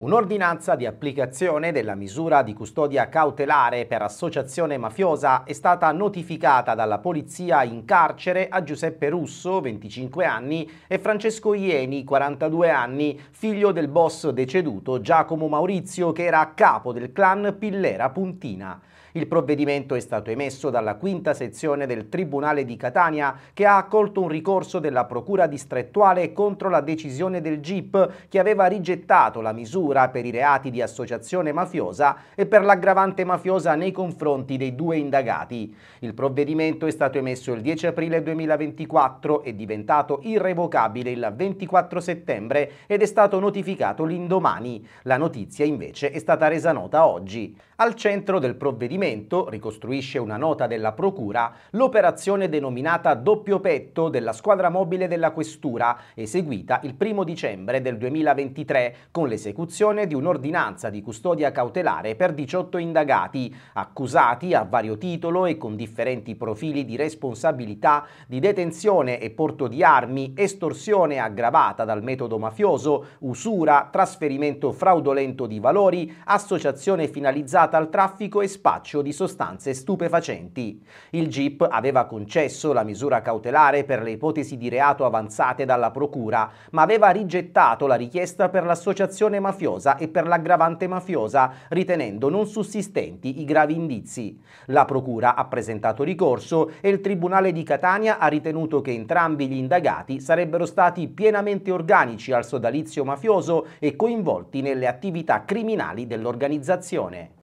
Un'ordinanza di applicazione della misura di custodia cautelare per associazione mafiosa è stata notificata dalla polizia in carcere a Giuseppe Russo, 25 anni, e Francesco Ieni, 42 anni, figlio del boss deceduto Giacomo Maurizio che era a capo del clan Pillera Puntina. Il provvedimento è stato emesso dalla quinta sezione del Tribunale di Catania che ha accolto un ricorso della Procura distrettuale contro la decisione del GIP che aveva rigettato la misura procura per i reati di associazione mafiosa e per l'aggravante mafiosa nei confronti dei due indagati. Il provvedimento è stato emesso il 10 aprile 2024, e diventato irrevocabile il 24 settembre ed è stato notificato l'indomani. La notizia invece è stata resa nota oggi. Al centro del provvedimento, ricostruisce una nota della Procura, l'operazione denominata Doppio Petto della squadra mobile della Questura, eseguita il 1 dicembre del 2023 con l'esecuzione l'esecuzione di un'ordinanza di custodia cautelare per 18 indagati, accusati a vario titolo e con differenti profili di responsabilità di detenzione e porto di armi, estorsione aggravata dal metodo mafioso, usura, trasferimento fraudolento di valori, associazione finalizzata al traffico e spaccio di sostanze stupefacenti. Il GIP aveva concesso la misura cautelare per le ipotesi di reato avanzate dalla Procura, ma aveva rigettato la richiesta per l'associazione mafiosa mafiosa e per l'aggravante mafiosa, ritenendo non sussistenti i gravi indizi. La Procura ha presentato ricorso e il Tribunale di Catania ha ritenuto che entrambi gli indagati sarebbero stati pienamente organici al sodalizio mafioso e coinvolti nelle attività criminali dell'organizzazione.